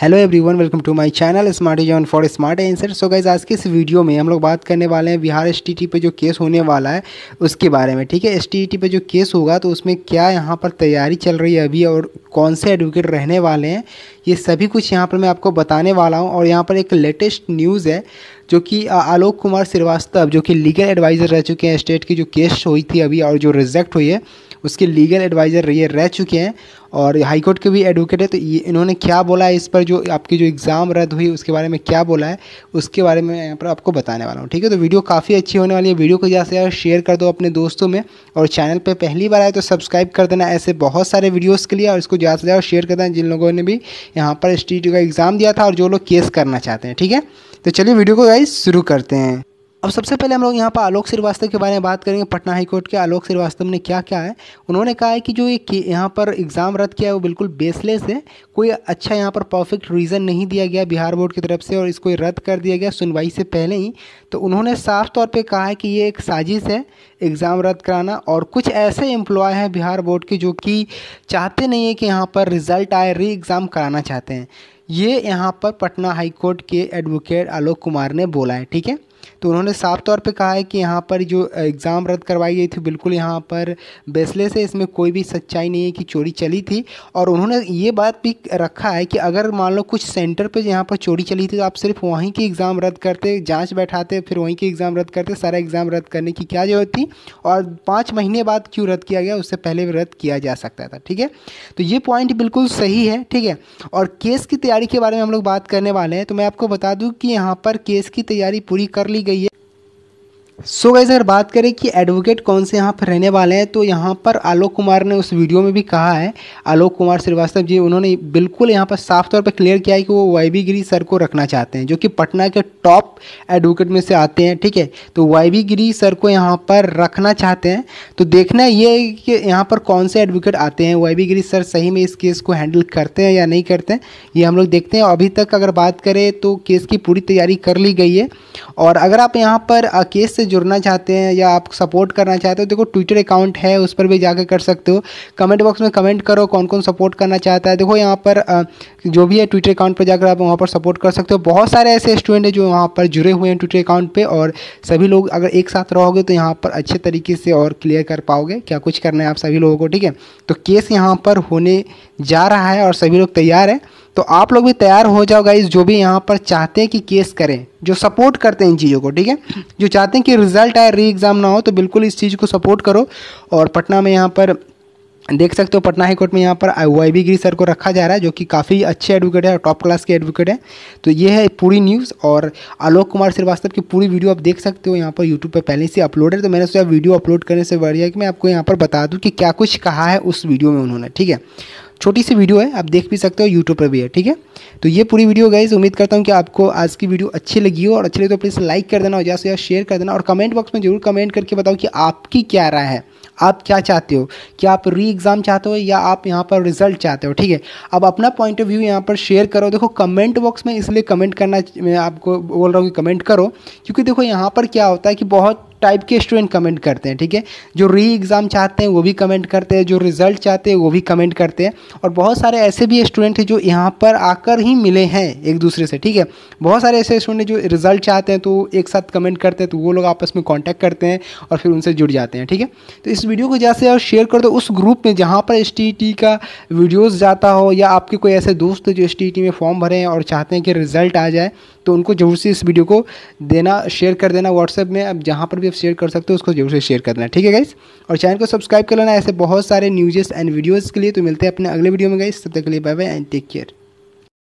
hello everyone welcome to my channel smart is in for smart answer so guys आज के इस video में हम लोग बात करने वाले हैं बिहार एस पे जो केस होने वाला है उसके बारे में ठीक है एस पे जो केस होगा तो उसमें क्या यहाँ पर तैयारी चल रही है अभी और कौन से एडवोकेट रहने वाले हैं ये सभी कुछ यहाँ पर मैं आपको बताने वाला हूँ और यहाँ पर एक लेटेस्ट न्यूज़ है जो कि आलोक कुमार श्रीवास्तव जो कि लीगल एडवाइज़र रह चुके हैं स्टेट की जो केस हुई थी अभी और जो रिजेक्ट हुई है उसके लीगल एडवाइज़र रही रह चुके हैं और हाई कोर्ट के भी एडवोकेट है तो ये इन्होंने क्या बोला है इस पर जो आपकी जो एग्ज़ाम रद्द हुई उसके बारे में क्या बोला है उसके बारे में यहाँ पर आपको बताने वाला हूँ ठीक है तो वीडियो काफ़ी अच्छी होने वाली है वीडियो को ज़्यादा से ज़्यादा शेयर कर दो अपने दोस्तों में और चैनल पर पहली बार आए तो सब्सक्राइब कर देना ऐसे बहुत सारे वीडियोज़ के लिए और इसको ज़्यादा से ज़्यादा शेयर कर देना जिन लोगों ने भी यहाँ पर स्ट्रीट का एग्ज़ाम दिया था और जो लोग केस करना चाहते हैं ठीक है तो चलिए वीडियो को गाइज शुरू करते हैं अब सबसे पहले हम लोग यहाँ पर आलोक श्रीवास्तव के बारे में बात करेंगे पटना हाईकोर्ट के आलोक श्रीवास्तव ने क्या क्या है उन्होंने कहा है कि जो ये यहाँ पर एग्ज़ाम रद्द किया है वो बिल्कुल बेसलेस है कोई अच्छा यहाँ पर परफेक्ट रीज़न नहीं दिया गया बिहार बोर्ड की तरफ से और इसको रद्द कर दिया गया सुनवाई से पहले ही तो उन्होंने साफ तौर पर कहा है कि ये एक साजिश है एग्ज़ाम रद्द कराना और कुछ ऐसे एम्प्लॉय हैं बिहार बोर्ड के जो कि चाहते नहीं है कि यहाँ पर रिज़ल्ट आए री एग्ज़ाम कराना चाहते हैं ये यहाँ पर पटना हाईकोर्ट के एडवोकेट आलोक कुमार ने बोला है ठीक है तो उन्होंने साफ तौर पे कहा है कि यहाँ पर जो एग्ज़ाम रद्द करवाई गई थी बिल्कुल यहाँ पर बेसलेस है इसमें कोई भी सच्चाई नहीं है कि चोरी चली थी और उन्होंने ये बात भी रखा है कि अगर मान लो कुछ सेंटर पर यहाँ पर चोरी चली थी तो आप सिर्फ वहीं के एग्ज़ाम रद्द करते जाँच बैठाते फिर वहीं के एग्ज़ाम रद्द करते सारा एग्ज़ाम रद्द करने की क्या ज़रूरत थी और पाँच महीने बाद क्यों रद्द किया गया उससे पहले रद्द किया जा सकता था ठीक है तो ये पॉइंट बिल्कुल सही है ठीक है और केस की तैयारी के बारे में हम लोग बात करने वाले हैं तो मैं आपको बता दूँ कि यहाँ पर केस की तैयारी पूरी कर ली गई है सो गाइज अगर बात करें कि एडवोकेट कौन से यहाँ पर रहने वाले हैं तो यहाँ पर आलोक कुमार ने उस वीडियो में भी कहा है आलोक कुमार श्रीवास्तव जी उन्होंने बिल्कुल यहाँ पर साफ तौर पर क्लियर किया है कि वो वाई गिरी सर को रखना चाहते हैं जो कि पटना के टॉप एडवोकेट में से आते हैं ठीक है तो वाई गिरी सर को यहाँ पर रखना चाहते हैं तो देखना ये है कि यहाँ पर कौन से एडवोकेट आते हैं वाई गिरी सर सही में इस केस को हैंडल करते हैं या नहीं करते हैं ये हम लोग देखते हैं अभी तक अगर बात करें तो केस की पूरी तैयारी कर ली गई है और अगर आप यहाँ पर केस से जुड़ना चाहते हैं या आप सपोर्ट करना चाहते हो देखो ट्विटर अकाउंट है उस पर भी जाकर कर सकते हो कमेंट बॉक्स में कमेंट करो कौन कौन सपोर्ट करना चाहता है देखो यहाँ पर जो भी है ट्विटर अकाउंट पर जाकर आप वहाँ पर सपोर्ट कर सकते हो बहुत सारे ऐसे स्टूडेंट हैं जो वहाँ पर जुड़े हुए हैं ट्विटर अकाउंट पर और सभी लोग अगर एक साथ रहोगे तो यहाँ पर अच्छे तरीके से और क्लियर कर पाओगे क्या कुछ करना है आप सभी लोगों को ठीक है तो केस यहाँ पर होने जा रहा है और सभी लोग तैयार हैं तो आप लोग भी तैयार हो जाओ गाइज जो भी यहाँ पर चाहते हैं कि केस करें जो सपोर्ट करते हैं इन चीज़ों को ठीक है जो चाहते हैं कि रिजल्ट आए री एग्ज़ाम ना हो तो बिल्कुल इस चीज़ को सपोर्ट करो और पटना में यहाँ पर देख सकते हो पटना हाईकोर्ट में यहाँ पर वाई बी गिरी सर को रखा जा रहा है जो कि काफ़ी अच्छे एडवोकेट है और टॉप क्लास के एडवोकेट है तो ये है पूरी न्यूज़ और आलोक कुमार श्रीवास्तव की पूरी वीडियो आप देख सकते हो यहाँ पर यूट्यूब पर पहले से अपलोड है तो मैंने सोचा वीडियो अपलोड करने से बढ़िया कि मैं आपको यहाँ पर बता दूँ कि क्या कुछ कहा है उस वीडियो में उन्होंने ठीक है छोटी सी वीडियो है आप देख भी सकते हो यूट्यूब पर भी है ठीक है तो ये पूरी वीडियो गई उम्मीद करता हूँ कि आपको आज की वीडियो अच्छी लगी हो और अच्छी लगी तो प्लीज़ लाइक कर देना और जैसे से शेयर कर देना और कमेंट बॉक्स में जरूर कमेंट करके बताओ कि आपकी क्या राय है आप क्या चाहते हो क्या आप री एग्ज़ाम चाहते हो या आप यहाँ पर रिजल्ट चाहते हो ठीक है अब अपना पॉइंट ऑफ व्यू यहाँ पर शेयर करो देखो कमेंट बॉक्स में इसलिए कमेंट करना मैं आपको बोल रहा हूँ कि कमेंट करो क्योंकि देखो यहाँ पर क्या होता है कि बहुत टाइप के स्टूडेंट कमेंट करते हैं ठीक है जो री एग्ज़ाम चाहते हैं वो भी कमेंट करते हैं जो रिज़ल्ट चाहते हैं वो भी कमेंट करते हैं और बहुत सारे ऐसे भी स्टूडेंट हैं जो यहाँ पर आकर ही मिले हैं एक दूसरे से ठीक है बहुत सारे ऐसे स्टूडेंट हैं जो रिज़ल्ट चाहते हैं तो एक साथ कमेंट करते हैं तो वो लोग आपस में कॉन्टैक्ट करते हैं और फिर उनसे जुड़ जाते हैं ठीक है तो इस वीडियो को जैसे और शेयर कर दो उस ग्रुप में जहाँ पर एस का वीडियोज़ जाता हो या आपके कोई ऐसे दोस्त जो एस में फॉर्म भरे हैं और चाहते हैं कि रिज़ल्ट आ जाए तो उनको जरूर से इस वीडियो को देना शेयर कर देना व्हाट्सएप में अब जहाँ पर भी भी आप शेयर कर सकते हो उसको जरूर से शेयर करना ठीक है गाइस और चैनल को सब्सक्राइब कर लेना ऐसे बहुत सारे न्यूजेस एंड वीडियोज़ के लिए तो मिलते हैं अपने अगले वीडियो में गाइस तब तक के लिए bye bye and take care